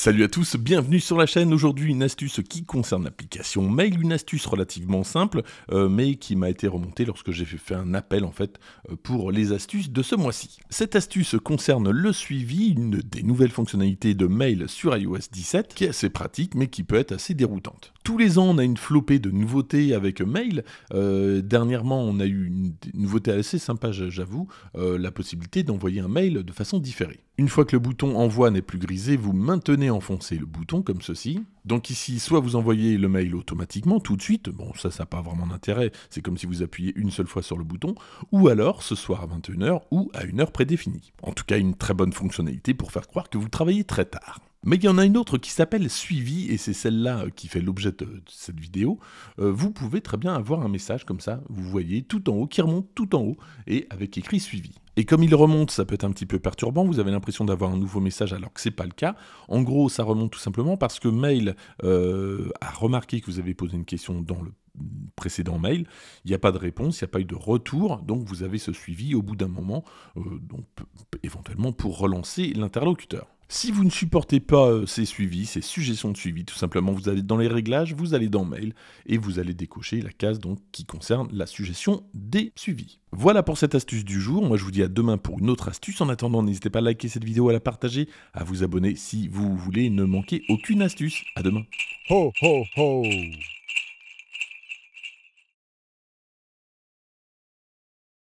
Salut à tous, bienvenue sur la chaîne. Aujourd'hui, une astuce qui concerne l'application Mail, une astuce relativement simple, euh, mais qui m'a été remontée lorsque j'ai fait un appel en fait euh, pour les astuces de ce mois-ci. Cette astuce concerne le suivi, une des nouvelles fonctionnalités de Mail sur iOS 17, qui est assez pratique, mais qui peut être assez déroutante tous les ans, on a une flopée de nouveautés avec Mail. Euh, dernièrement, on a eu une nouveauté assez sympa, j'avoue, euh, la possibilité d'envoyer un mail de façon différée. Une fois que le bouton Envoi n'est plus grisé, vous maintenez enfoncé le bouton comme ceci. Donc ici, soit vous envoyez le mail automatiquement tout de suite, bon ça ça n'a pas vraiment d'intérêt, c'est comme si vous appuyez une seule fois sur le bouton, ou alors ce soir à 21h ou à une heure prédéfinie. En tout cas, une très bonne fonctionnalité pour faire croire que vous travaillez très tard. Mais il y en a une autre qui s'appelle Suivi, et c'est celle-là euh, qui fait l'objet de, cette vidéo. Euh, vous pouvez très bien avoir un message comme ça, vous voyez, tout en haut, qui remonte tout en haut, et avec écrit Suivi. Et comme il remonte, ça peut être un petit peu perturbant, vous avez l'impression d'avoir un nouveau message alors que ce n'est pas le cas. En gros, ça remonte tout simplement parce que Mail euh, a remarqué que vous avez posé une question dans le précédent mail, il n'y a pas de réponse, il n'y a pas eu de retour, donc vous avez ce suivi au bout d'un moment, donc, éventuellement pour relancer l'interlocuteur. Si vous ne supportez pas euh, ces suivis, ces suggestions de suivi, tout simplement, vous allez dans les réglages, vous allez dans Mail et vous allez décocher la case donc qui concerne la suggestion des suivis. Voilà pour cette astuce du jour. Moi, je vous dis à demain pour une autre astuce. En attendant, n'hésitez pas à liker cette vidéo, à la partager, à vous abonner si vous voulez ne manquer aucune astuce. À demain. Ho ho ho.